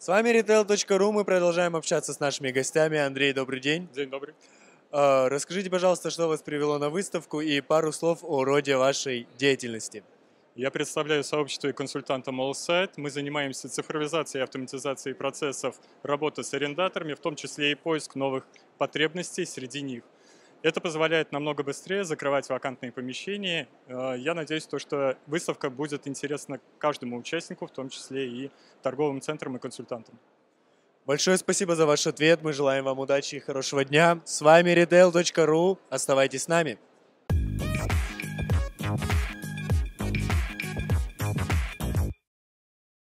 С вами retail.ru, мы продолжаем общаться с нашими гостями. Андрей, добрый день. День добрый. А, расскажите, пожалуйста, что вас привело на выставку и пару слов о роде вашей деятельности. Я представляю сообщество и консультанта MallSite. Мы занимаемся цифровизацией и автоматизацией процессов работы с арендаторами, в том числе и поиск новых потребностей среди них. Это позволяет намного быстрее закрывать вакантные помещения. Э, я надеюсь, то, что выставка будет интересна каждому участнику, в том числе и торговым центрам и консультантам. Большое спасибо за ваш ответ. Мы желаем вам удачи и хорошего дня. С вами redel.ru. Оставайтесь с нами.